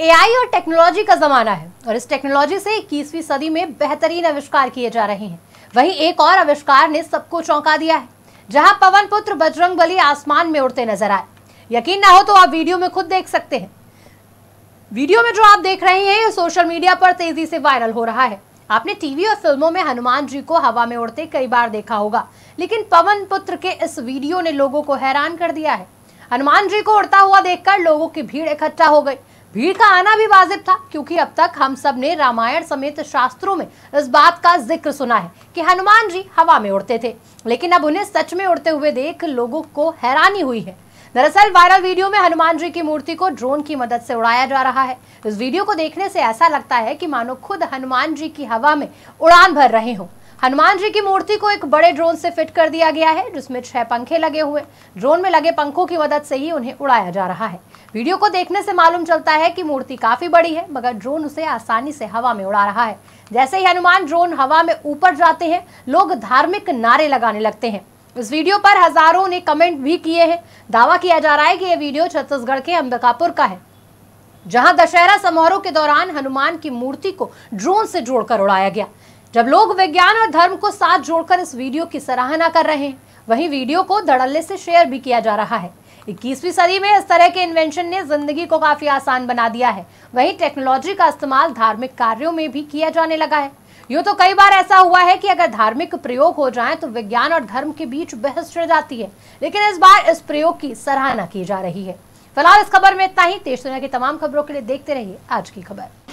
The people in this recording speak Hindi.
एआई और टेक्नोलॉजी का ज़माना है और इस टेक्नोलॉजी से इक्कीसवीं सदी में बेहतरीन आविष्कार किए जा रहे हैं वहीं एक और आविष्कार ने सबको चौंका दिया है जहां पवन पुत्र बजरंग बली आसमान में उड़ते नजर आए यकीन ना हो तो आप वीडियो में खुद देख सकते हैं वीडियो में जो आप देख रहे हैं ये सोशल मीडिया पर तेजी से वायरल हो रहा है आपने टीवी और फिल्मों में हनुमान जी को हवा में उड़ते कई बार देखा होगा लेकिन पवन पुत्र के इस वीडियो ने लोगों को हैरान कर दिया है हनुमान जी को उड़ता हुआ देखकर लोगों की भीड़ इकट्ठा हो गई भीड़ का आना भी वाजिब था क्योंकि अब तक हम सब ने रामायण समेत शास्त्रों में इस बात का जिक्र सुना है कि हनुमान जी हवा में उड़ते थे लेकिन अब उन्हें सच में उड़ते हुए देख लोगों को हैरानी हुई है दरअसल वायरल वीडियो में हनुमान जी की मूर्ति को ड्रोन की मदद से उड़ाया जा रहा है इस वीडियो को देखने से ऐसा लगता है कि मानो खुद हनुमान जी की हवा में उड़ान भर रहे हों हनुमान जी की मूर्ति को एक बड़े ड्रोन से फिट कर दिया गया है जिसमें छह पंखे लगे हुए ड्रोन में लगे पंखों की मदद से ही उन्हें उड़ाया जा रहा है वीडियो को देखने से मालूम चलता है कि मूर्ति काफी बड़ी है मगर ड्रोन उसे आसानी से हवा में उड़ा रहा है जैसे ही हनुमान ड्रोन हवा में ऊपर जाते हैं लोग धार्मिक नारे लगाने लगते हैं इस वीडियो पर हजारों ने कमेंट भी किए हैं दावा किया जा रहा है कि यह वीडियो छत्तीसगढ़ के अंबिकापुर का है जहां दशहरा समारोह के दौरान हनुमान की मूर्ति को ड्रोन से जोड़कर उड़ाया गया जब लोग विज्ञान और धर्म को साथ जोड़कर इस वीडियो की सराहना कर रहे हैं वहीं वीडियो को धड़ल्ले से शेयर भी किया जा रहा है 21वीं सदी में इस तरह के इन्वेंशन ने जिंदगी को काफी आसान बना दिया है वहीं टेक्नोलॉजी का इस्तेमाल धार्मिक कार्यों में भी किया जाने लगा है यूँ तो कई बार ऐसा हुआ है कि अगर धार्मिक प्रयोग हो जाए तो विज्ञान और धर्म के बीच बहस चढ़ जाती है लेकिन इस बार इस प्रयोग की सराहना की जा रही है फिलहाल इस खबर में इतना ही तेज दुनिया की तमाम खबरों के लिए देखते रहिए आज की खबर